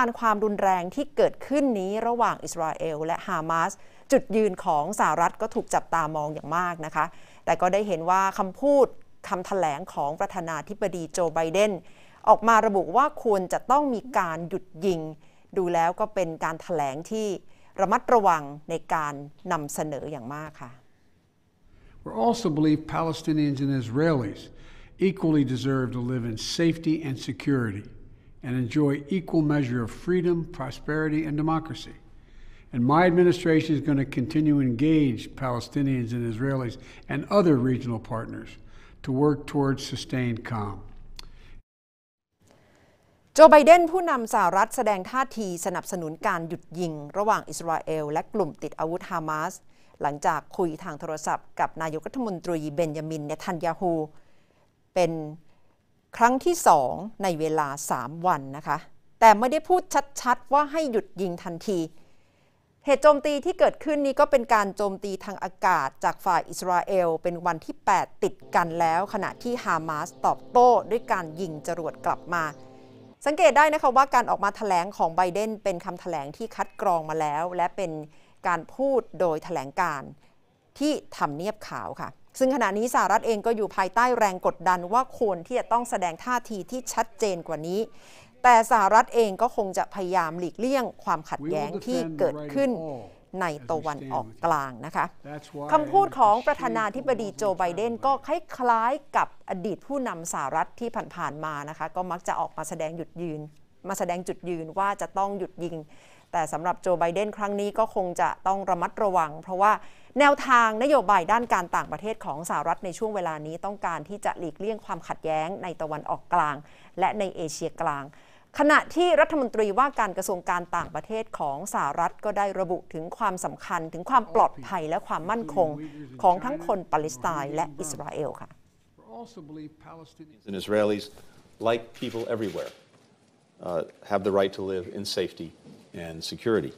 การความรุนแรงที่เกิดขึ้นนี้ระหว่างอิสราเอล และฮามาสจุดยืนของสหรัฐก็ถูกจับตามองอย่างมากนะคะแต่ก็ได้เห็นว่าคำพูดคำถแถลงของประธานาธิบดีโจไบเดนออกมาระบุว่าควรจะต้องมีการหยุดยิง ดูแล้วก็เป็นการถแถลงที่ระมัดระวังในการนำเสนออย่างมากค่ะ We also believe Palestinians and Israelis equally deserve to live in safety and security. and enjoy equal measure of freedom, prosperity, and democracy. And my administration is going to continue to engage Palestinians and Israelis and other regional partners to work towards sustained calm. โจไบเดนผู้นำสหรัฐแสดงท่าทีสนับสนุนการหยุดยิงระหว่างอิสราเอลและกลุ่มติดอาวุธฮามาสหลังจากคุยทางโทรศัพท์กับนายกรัฐมนตรีเบนยามินเนทันยาฮูเป็นครั้งที่สองในเวลา 3 วันนะคะ แต่ไม่ได้พูดชัดๆ ว่าให้หยุดยิงทันที เหตุโจมตีที่เกิดขึ้นนี้ก็เป็นการโจมตีทางอากาศจากฝ่ายอิสราเอล เป็นวันที่ 8 ติดกันแล้ว ขณะที่ฮามาสตอบโต้ ด้วยการยิงจรวดกลับมา สังเกตได้นะคะว่าการออกมาถแถลงของไบเดนเป็นคำถแถลงที่คัดกรองมาแล้ว และเป็นการพูดโดยถแถลงการที่ทำเนียบขาวค่ะซึ่งขณะนี้สหรัฐเองก็อยู่ภายใต้แรงกดดันว่า ควรที่จะต้องแสดงท่าทีที่ชัดเจนกว่านี้ แต่สหรัฐเองก็คงจะพยายามหลีกเลี่ยงความขัดแย้งที่เกิดขึ้นในตะวันออกกลางนะคะคำพูดของประธานาธิบดีโจไบเดนก็คล้ายๆกับอดีตผู้นำสหรัฐที่ผ่านๆมานะคะ ก็มักจะออกมาแสดงหยุดยืน มาแสดงจุดยืนว่าจะต้องหยุดยิงแต่สำหรับโจไบเดนครั้งนี้ก็คงจะต้องระมัดระวัง เพราะว่าแนวทางนโยบายด้านการต่างประเทศของสหรัฐในช่วงเวลานี้ต้องการที่จะหลีกเลี่ยงความขัดแย้งในตะวันออกกลาง และในเอเชียกลาง ขณะที่รัฐมนตรีว่าการกระทรวงการต่างประเทศของสหรัฐก็ได้ระบุถึงความสำคัญถึงความปลอดภัยและความมั่นคงของทั้งคนปาเลสไตน์และอิสราเอลค่ะ and security.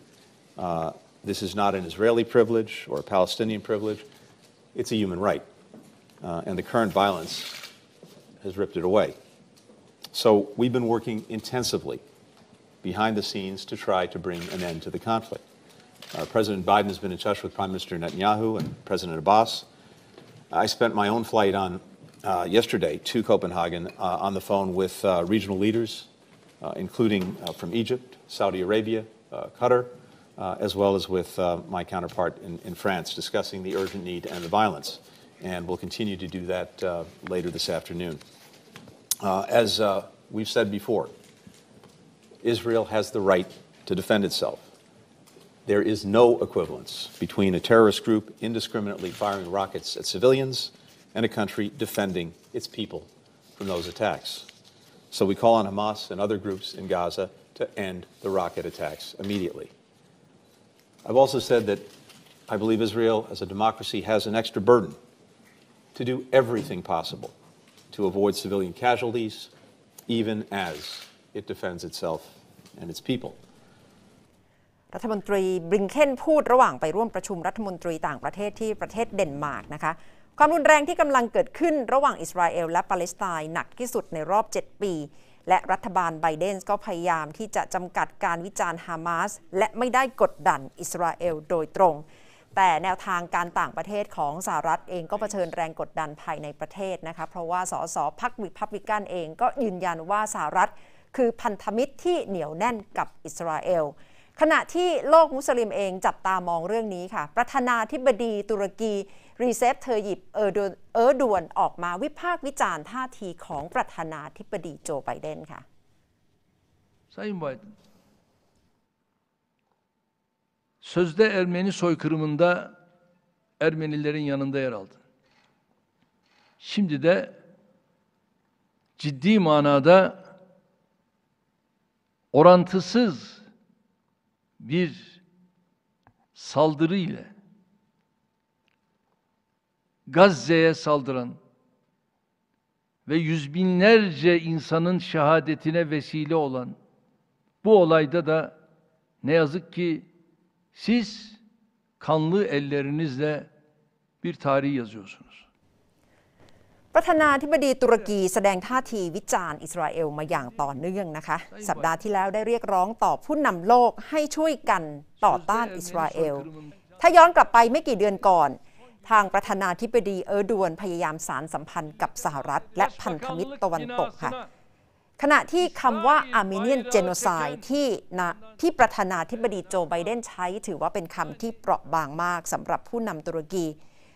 Uh, this is not an Israeli privilege or a Palestinian privilege. It's a human right. Uh, and the current violence has ripped it away. So we've been working intensively behind the scenes to try to bring an end to the conflict. Uh, President Biden has been in touch with Prime Minister Netanyahu and President Abbas. I spent my own flight on uh, yesterday to Copenhagen uh, on the phone with uh, regional leaders uh, including uh, from Egypt, Saudi Arabia, uh, Qatar, as well as with my counterpart in, in France, discussing the urgent need and the violence. And we'll continue to do that later this afternoon. as we've said before, Israel has the right to defend itself. There is no equivalence between a terrorist group indiscriminately firing rockets at civilians and a country defending its people from those attacks. So we call on Hamas and other groups in Gaza to end the rocket attacks immediately. I've also said that I believe Israel, as a democracy, has an extra burden to do everything possible to avoid civilian casualties, even as it defends itself and its people. รัฐมนตรีบริงเคนพูดระหว่างไปร่วมประชุมรัฐมนตรีต่างประเทศที่ประเทศเดนมาร์กนะคะความรุนแรงที่กำลังเกิดขึ้นระหว่างอิสราเอลและปาเลสไตน์หนักที่สุดในรอบ 7 ปี และรัฐบาลไบเดนก็พยายามที่จะจำกัดการวิจารณ์ฮามาส และไม่ได้กดดันอิสราเอลโดยตรง แต่แนวทางการต่างประเทศของสหรัฐเองก็เผชิญแรงกดดันภายในประเทศนะคะ เพราะว่าสสพรรควิพับวิกันเองก็ยืนยันว่าสหรัฐ คือพันธมิตรที่เหนียวแน่นกับอิสราเอลขณะที่โลกมุสลิมเองจับตามองเรื่องนี้ค่ะ ประธานาธิบดีตุรกีรีเซฟเธอหยิบเออดวนเออดวนออกมาวิพากษ์วิจารณ์ท่าทีของประธานาธิบดีโจไบเดนค่ะ sözde Ermeni soykırımında Ermenilerin yanında yer aldı. Şimdi de ciddi manada orantısız bir saldırı ile Gazze'ye saldıran ve yüz binlerce insanın şehadetine vesile olan bu olayda da ne yazık ki siz kanlı ellerinizle bir tarih yazıyorsunuz. ประธานาธิบดีตุรกีแสดงท่าทีวิจารณ์อิสราเอลมาอย่างต่อเนื่องนะคะสัปดาห์ที่แล้วได้เรียกร้องต่อผู้นำโลกให้ช่วยกันต่อต้านอิสราเอลถ้าย้อนกลับไปไม่กี่เดือนก่อนทางประธานาธิบดีเออร์ดวนพยายามสารสัมพันธ์กับสหรัฐและพันธมิตรตะวันตกค่ะขณะที่คำว่าอาร์เมเนียนเจโนไซด์ที่นะที่ประธานาธิบดีโจไบเดนใช้ถือว่าเป็นคำที่เปราะบางมากสำหรับผู้นำตุรกี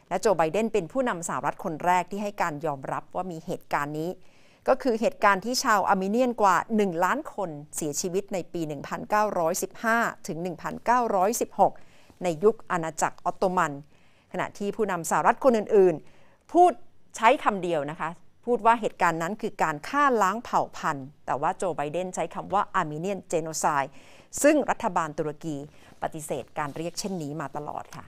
และโจไบเดนเป็นผู้นำสหรัฐคนแรกที่ให้การยอมรับว่ามีเหตุการณ์นี้ ก็คือเหตุการณ์ที่ชาวอาร์เมเนียนกว่า 1 ล้านคนเสียชีวิตในปี 1915 ถึง 1916 ในยุคอาณาจักรออตโตมันณะที่ผู้นำสหรัฐคนอื่นๆ พูดใช้คำเดียวนะคะ พูดว่าเหตุการณ์นั้นคือการฆ่าล้างเผ่าพันธุ์ แต่ว่าโจไบเดนใช้คำว่าอาร์เมเนียนเจโนไซด์ซึ่งรัฐบาลตุรกีปฏิเสธการเรียกเช่นนี้มาตลอดค่ะ